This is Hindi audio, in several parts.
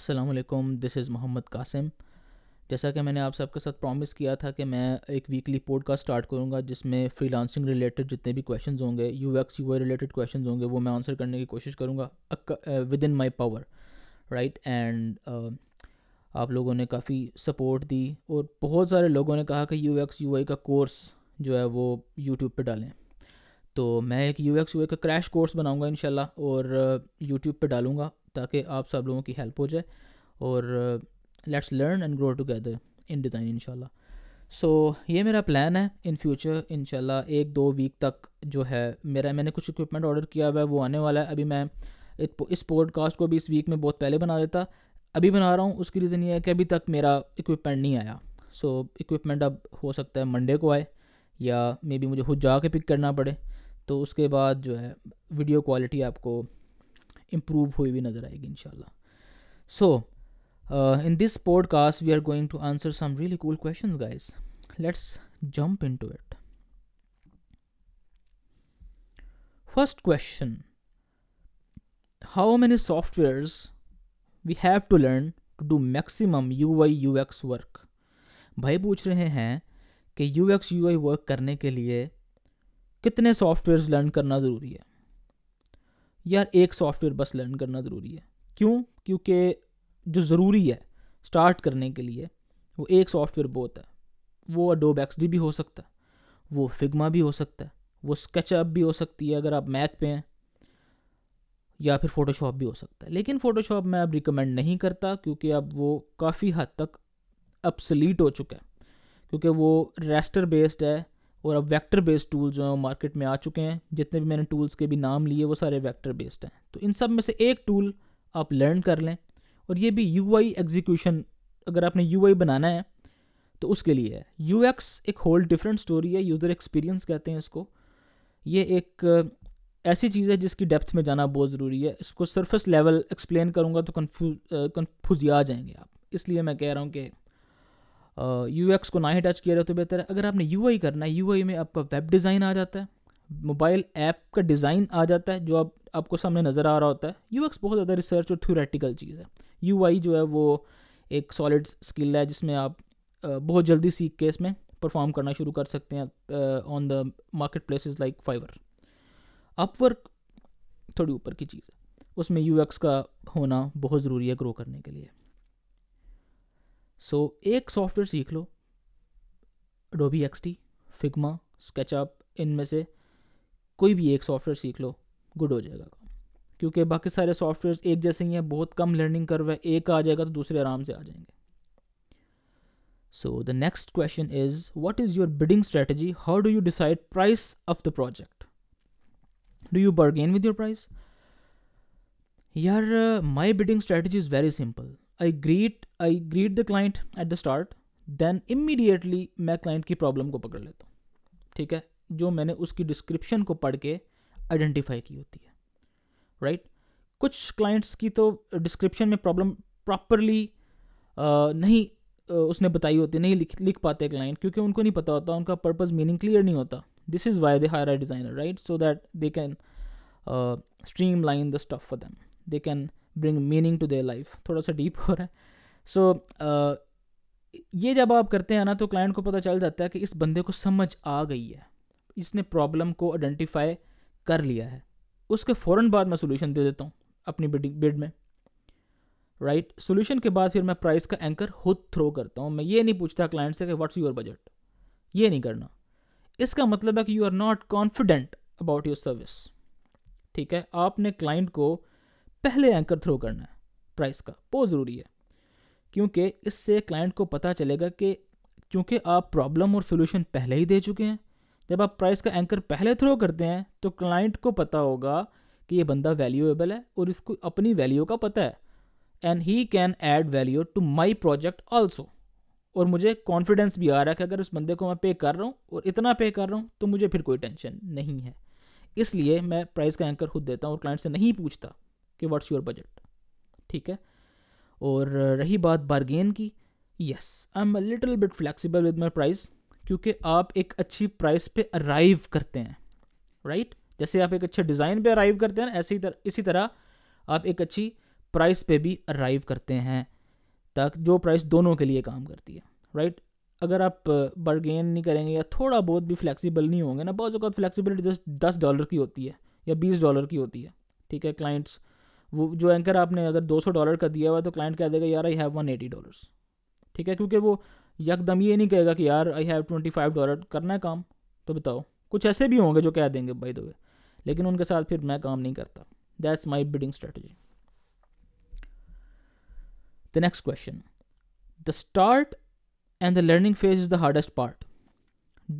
असलम दिस इज़ मोहम्मद कासिम जैसा कि मैंने आप सबके साथ प्रॉमिस किया था कि मैं एक वीकली पॉडकास्ट स्टार्ट करूँगा जिसमें फ्रीलांसिंग रिलेटेड जितने भी क्वेश्चन होंगे U X U I related question होंगे वो मैं आंसर करने की कोशिश करूँगा within my power right and आप लोगों ने काफ़ी सपोर्ट दी और बहुत सारे लोगों ने कहा कि यू एक्स यू आई का कोर्स जो है वो यूट्यूब पर डालें तो मैं एक यू एक्स यू आई का क्रैश कोर्स बनाऊँगा इन और यूट्यूब पर डालूँगा ताकि आप सब लोगों की हेल्प हो जाए और let's learn and grow together in design in so ये मेरा प्लान है इन फ्यूचर इन एक दो वीक तक जो है मेरा मैंने कुछ इक्विपमेंट ऑर्डर किया हुआ है वो आने वाला है अभी मैं इस पॉडकास्ट को भी इस वीक में बहुत पहले बना देता अभी बना रहा हूँ उसकी रीज़न ये है कि अभी तक मेरा इक्विपमेंट नहीं आया सो so, इक्विपमेंट अब हो सकता है मंडे को आए या मे बी मुझे खुद जा के पिक करना पड़े तो उसके बाद जो है वीडियो क्वालिटी आपको इम्प्रूव हुई हुई नज़र आएगी इनशाला so in this podcast we are going to answer some really cool question guys let's jump into it first question how many softwares we have to learn to do maximum U I U X work भाई पूछ रहे हैं कि U X U I work करने के लिए कितने सॉफ्टवेयर्स लर्न करना ज़रूरी है यार एक सॉफ्टवेयर बस लर्न करना ज़रूरी है क्यों क्योंकि जो ज़रूरी है स्टार्ट करने के लिए वो एक सॉफ्टवेयर बहुत है वो अडोब डी भी हो सकता है वो फिगमा भी हो सकता है वो स्केचअप भी हो सकती है अगर आप मैक पे हैं या फिर फ़ोटोशॉप भी हो सकता है लेकिन फ़ोटोशॉप मैं अब रिकमेंड नहीं करता क्योंकि अब वो काफ़ी हद तक अपसलीट हो चुका है क्योंकि वो रेस्टर बेस्ड है और अब वेक्टर बेस्ड टूल जो हैं वो मार्केट में आ चुके हैं जितने भी मैंने टूल्स के भी नाम लिए वो सारे वेक्टर बेस्ड हैं तो इन सब में से एक टूल आप लर्न कर लें और ये भी यू आई एग्जीक्यूशन अगर आपने यू आई बनाना है तो उसके लिए है यू एक्स एक होल डिफरेंट स्टोरी है यूज़र एक्सपीरियंस कहते हैं इसको ये एक ऐसी चीज़ है जिसकी डेप्थ में जाना बहुत ज़रूरी है इसको सरफेस लेवल एक्सप्लेन करूँगा तो कन्फ्यूज कन्फ्यूज आ जाएंगे आप इसलिए मैं कह रहा हूँ कि यू एक्स को ना ही टच किया जाए तो बेहतर है अगर आपने यू करना है यू में आपका वेब डिज़ाइन आ जाता है मोबाइल ऐप का डिज़ाइन आ जाता है जो आप आपको सामने नज़र आ रहा होता है यू बहुत ज़्यादा रिसर्च और थ्योरेटिकल चीज़ है यू जो है वो एक सॉलिड स्किल है जिसमें आप बहुत जल्दी सीख के इसमें परफॉर्म करना शुरू कर सकते हैं on the marketplaces like Fiverr Upwork थोड़ी ऊपर की चीज़ है उसमें यू का होना बहुत ज़रूरी है ग्रो करने के लिए सो so, एक सॉफ्टवेयर सीख लो Adobe X D Figma SketchUp इनमें से कोई भी एक सॉफ्टवेयर सीख लो गुड हो जाएगा क्योंकि बाकी सारे सॉफ्टवेयर एक जैसे ही हैं बहुत कम लर्निंग कर रहे एक आ जाएगा तो दूसरे आराम से आ जाएंगे so the next question is what is your bidding strategy how do you decide price of the project do you bargain with your price यार my bidding strategy is very simple I greet I greet the client at the start then immediately मैं क्लाइंट की प्रॉब्लम को पकड़ लेता हूँ ठीक है जो मैंने उसकी डिस्क्रिप्शन को पढ़ के आइडेंटिफाई की होती है राइट right? कुछ क्लाइंट्स की तो डिस्क्रिप्शन में प्रॉब्लम प्रॉपरली नहीं उसने बताई होती नहीं लिख लिख पाते क्लाइंट क्योंकि उनको नहीं पता होता उनका पर्पज़ मीनिंग क्लियर नहीं होता this is why they hire designer right so that they can streamline the stuff for them they can bring meaning to their life थोड़ा सा डीप हो रहा है सो so, uh, ये जब आप करते हैं ना तो क्लाइंट को पता चल जाता है कि इस बंदे को समझ आ गई है इसने प्रॉब्लम को आइडेंटिफाई कर लिया है उसके फ़ौर बाद मैं सोल्यूशन दे देता हूँ अपनी बिड में राइट right? सोल्यूशन के बाद फिर मैं प्राइस का एंकर खुद थ्रो करता हूँ मैं ये नहीं पूछता क्लाइंट से कि व्हाट्स योर बजट ये नहीं करना इसका मतलब है कि you are not confident about your service ठीक है आपने क्लाइंट को पहले एंकर थ्रो करना है प्राइस का बहुत ज़रूरी है क्योंकि इससे क्लाइंट को पता चलेगा कि चूँकि आप प्रॉब्लम और सोल्यूशन पहले ही दे चुके हैं जब आप प्राइस का एंकर पहले थ्रो करते हैं तो क्लाइंट को पता होगा कि ये बंदा वैल्यूएबल है और इसको अपनी वैल्यू का पता है and he can add value to my project also और मुझे कॉन्फिडेंस भी आ रहा है कि अगर उस बंदे को मैं पे कर रहा हूँ और इतना पे कर रहा हूँ तो मुझे फिर कोई टेंशन नहीं है इसलिए मैं प्राइस का एंकर खुद देता हूँ और क्लाइंट से नहीं पूछता कि व्हाट्स योर बजट ठीक है और रही बात बारगेन की yes I am a little bit flexible with my price क्योंकि आप एक अच्छी प्राइस पे अराइव करते हैं राइट right? जैसे आप एक अच्छे डिज़ाइन पे अराइव करते हैं ना ऐसे ही तर, इसी तरह आप एक अच्छी प्राइस पे भी अराइव करते हैं ताकि जो प्राइस दोनों के लिए काम करती है राइट right? अगर आप बर्गेन नहीं करेंगे या थोड़ा बहुत भी फ्लैक्सीबल नहीं होंगे ना बहुत अवत फ्लैक्सीबिलिटी जस्ट दस डॉलर की होती है या बीस डॉलर की होती है ठीक है क्लाइंट्स वो जो एंकर आपने अगर 200 डॉलर का दिया हुआ तो क्लाइंट कह देगा यार I have one eighty dollars ठीक है क्योंकि वो यकदम ये नहीं कहेगा कि यार I have twenty five dollar करना है काम तो बताओ कुछ ऐसे भी होंगे जो कह देंगे भाई दो लेकिन उनके साथ फिर मैं काम नहीं करता that's my bidding strategy the next question the start and the learning phase is the hardest part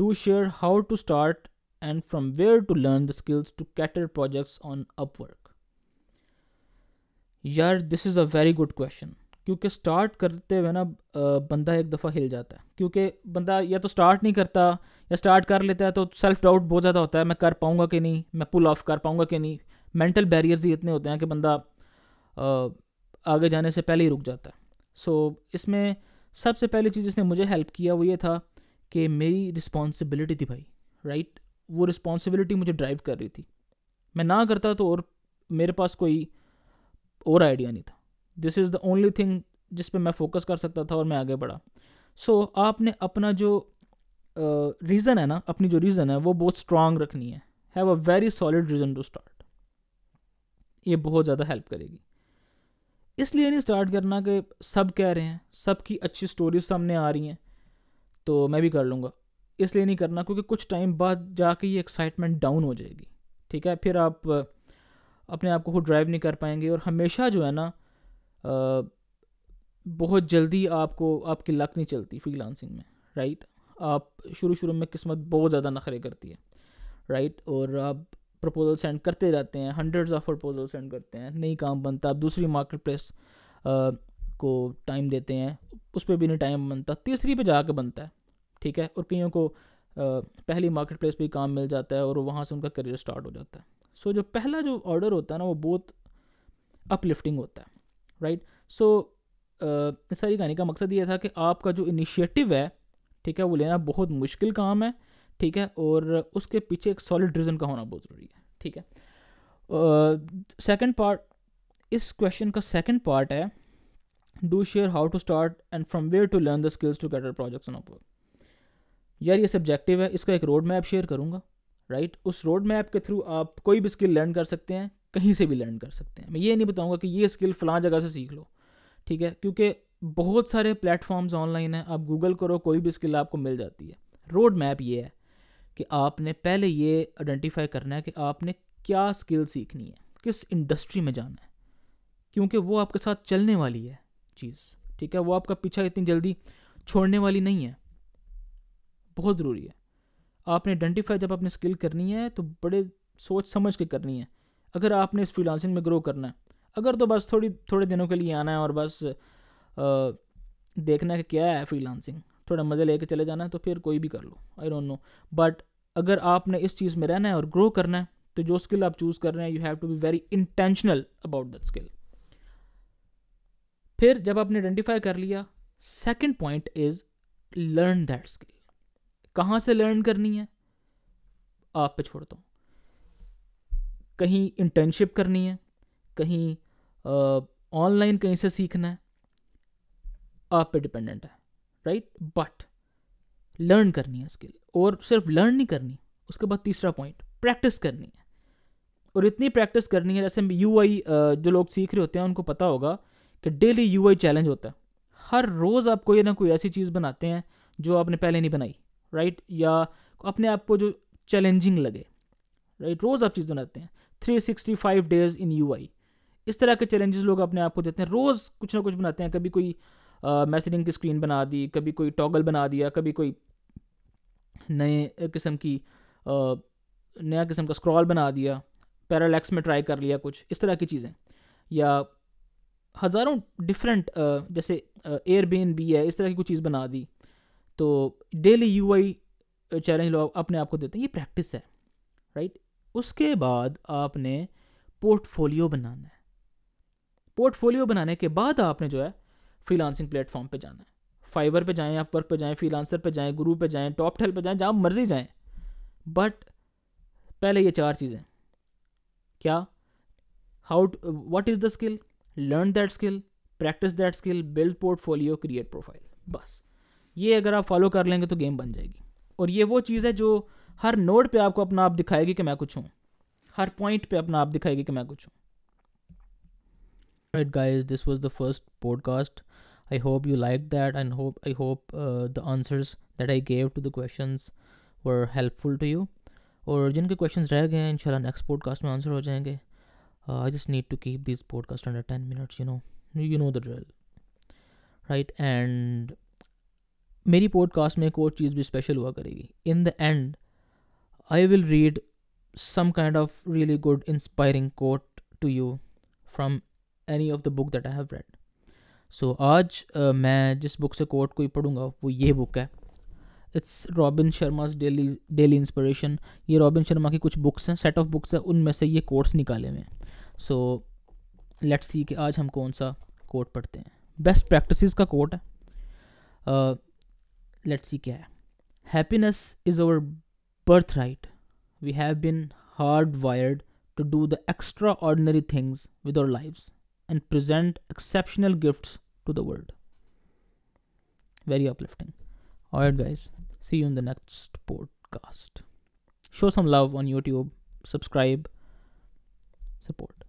do share how to start and from where to learn the skills to cater projects on Upwork यार this is a very good question क्योंकि स्टार्ट करते हुए ना बंदा एक दफ़ा हिल जाता है क्योंकि बंदा या तो स्टार्ट नहीं करता या स्टार्ट कर लेता है तो सेल्फ डाउट बहुत ज़्यादा होता है मैं कर पाऊँगा कि नहीं मैं पुल ऑफ कर पाऊँगा कि नहीं मेंटल बैरियर्स ही इतने होते हैं कि बंदा आगे जाने से पहले ही रुक जाता है सो so, इसमें सबसे पहली चीज़ जिसने मुझे हेल्प किया वो ये था कि मेरी रिस्पॉन्सिबिलिटी थी भाई राइट right? वो रिस्पॉन्सिबिलिटी मुझे ड्राइव कर रही थी मैं ना करता तो और मेरे पास कोई और आइडिया नहीं था this is the only thing जिस पे मैं फोकस कर सकता था और मैं आगे बढ़ा सो so, आपने अपना जो रीज़न uh, है ना अपनी जो रीज़न है वो बहुत स्ट्रांग रखनी है have a very solid reason to start ये बहुत ज़्यादा हेल्प करेगी इसलिए नहीं स्टार्ट करना कि सब कह रहे हैं सबकी अच्छी स्टोरीज सामने आ रही हैं तो मैं भी कर लूँगा इसलिए नहीं करना क्योंकि कुछ टाइम बाद जाके ये एक्साइटमेंट डाउन हो जाएगी ठीक है फिर आप अपने आप को खुद ड्राइव नहीं कर पाएंगे और हमेशा जो है ना बहुत जल्दी आपको आपकी लक नहीं चलती फ्रीलांसिंग में राइट आप शुरू शुरू में किस्मत बहुत ज़्यादा नखरे करती है राइट और आप प्रपोज़ल सेंड करते जाते हैं हंड्रेड्स ऑफ प्रपोज़ल सेंड करते हैं नई काम बनता आप दूसरी मार्केट प्लेस को टाइम देते हैं उस पर भी नहीं टाइम बनता तीसरी पे जाके बनता है ठीक है और कईयों को पहली मार्केट प्लेस पर काम मिल जाता है और वहाँ से उनका करियर स्टार्ट हो जाता है सो so, जो पहला जो ऑर्डर होता है ना वो बहुत अपलिफ्टिंग होता है राइट सो uh, सारी कहानी का मकसद ये था कि आपका जो इनिशिएटिव है ठीक है वो लेना बहुत मुश्किल काम है ठीक है और उसके पीछे एक सॉलिड रीज़न का होना बहुत ज़रूरी है ठीक है uh, पार्ट इस क्वेश्चन का सेकेंड पार्ट है do share how to start and from where to learn the skills to cater projects on Upwork यार ये सब्जेक्टिव है इसका एक रोड मैप शेयर करूँगा राइट उस रोड मैप के थ्रू आप कोई भी स्किल लर्न कर सकते हैं कहीं से भी लर्न कर सकते हैं मैं ये नहीं बताऊँगा कि ये स्किल फ़लाँ जगह से सीख लो ठीक है क्योंकि बहुत सारे प्लेटफॉर्म्स ऑनलाइन हैं आप गूगल करो कोई भी स्किल आपको मिल जाती है रोड मैप ये है कि आपने पहले ये आइडेंटिफाई करना है कि आपने क्या स्किल सीखनी है किस इंडस्ट्री में जाना है क्योंकि वो आपके साथ चलने वाली है चीज़ ठीक है वो आपका पीछा इतनी जल्दी छोड़ने वाली नहीं है बहुत ज़रूरी है आपने आइडेंटिफाई जब आपने स्किल करनी है तो बड़े सोच समझ के करनी है अगर आपने इस फ्रीलांसिंग में ग्रो करना है अगर तो बस थोड़ी थोड़े दिनों के लिए आना है और बस आ, देखना है कि क्या है फ्रीलांसिंग थोड़ा मज़े लेके चले जाना है तो फिर कोई भी कर लो आई डोंट नो बट अगर आपने इस चीज़ में रहना है और ग्रो करना है तो जो स्किल आप चूज़ कर रहे हैं you have to be very intentional about that skill फिर जब आपने आइडेंटिफाई कर लिया second point is learn that skill कहाँ से लर्न करनी है आप पे छोड़ता हूँ कहीं इंटर्नशिप करनी है कहीं ऑनलाइन कहीं से सीखना है आप पे डिपेंडेंट है राइट बट लर्न करनी है स्किल और सिर्फ लर्न नहीं करनी उसके बाद तीसरा पॉइंट प्रैक्टिस करनी है और इतनी प्रैक्टिस करनी है जैसे यू आई जो लोग सीख रहे होते हैं उनको पता होगा कि डेली यू चैलेंज होता है हर रोज़ आप कोई ना कोई ऐसी चीज़ बनाते हैं जो आपने पहले नहीं बनाई राइट या अपने आप को जो चैलेंजिंग लगे राइट रोज़ आप चीज़ बनाते हैं three sixty five days in U I इस तरह के चैलेंजेस लोग अपने आप को देते हैं रोज़ कुछ ना कुछ बनाते हैं कभी कोई मैसेजिंग की स्क्रीन बना दी कभी कोई टॉगल बना दिया कभी कोई नए किस्म की uh, नया किस्म का स्क्रॉल बना दिया पैरालैक्स में ट्राई कर लिया कुछ इस तरह की चीज़ें या हज़ारों डिफरेंट uh, जैसे एयरबेन भी है इस तरह की कुछ चीज़ बना दी तो डेली यू चैलेंज लोग अपने आप को देते हैं ये प्रैक्टिस है राइट उसके बाद आपने पोर्टफोलियो बनाना है पोर्टफोलियो बनाने के बाद आपने जो है फ्रीलांसिंग प्लेटफॉर्म पे जाना है फाइवर पे जाएं अपवर्क पर पे जाएं फ्रीलांसर पे जाएं गुरु पे जाएं टॉप टेल पे जाएं जहाँ मर्जी जाएं बट पहले ये चार चीज़ें क्या how what is the skill learn that skill practice that skill build portfolio create profile बस ये अगर आप फॉलो कर लेंगे तो गेम बन जाएगी और ये वो चीज़ है जो हर नोड पे आपको अपना आप दिखाएगी कि मैं कुछ हूँ हर पॉइंट पे अपना आप दिखाएगी कि मैं कुछ हूँ right guys this was the first podcast I hope you like that and hope I hope the answers that I gave to the question were helpful to you और जिनके क्वेश्चन रह गए हैं इनशाला नेक्स्ट पॉडकास्ट में आंसर हो जाएंगे I just need to keep this podcast under ten minutes you know you know the drill right and मेरी पॉडकास्ट में एक और चीज़ भी स्पेशल हुआ करेगी in the end I will read some kind of really good inspiring quote to you from any of the book that I have read so आज मैं जिस बुक से कोट कोई पढ़ूंगा वो ये बुक है it's Robin Sharma daily daily inspiration ये रॉबिन शर्मा की कुछ बुक्स हैं सेट ऑफ बुक्स हैं उनमें से ये कोट्स निकाले हैं सो लेट्स सी कि आज हम कौन सा कोट पढ़ते हैं बेस्ट प्रैक्टिस का कोट है uh, लेट्स सी क्या है happiness is our birthright we have been hardwired to do the extraordinary things with our and present exceptional gifts to the world. Very uplifting. Alright, guys, see you in the next podcast. Show some love on YouTube, subscribe, support.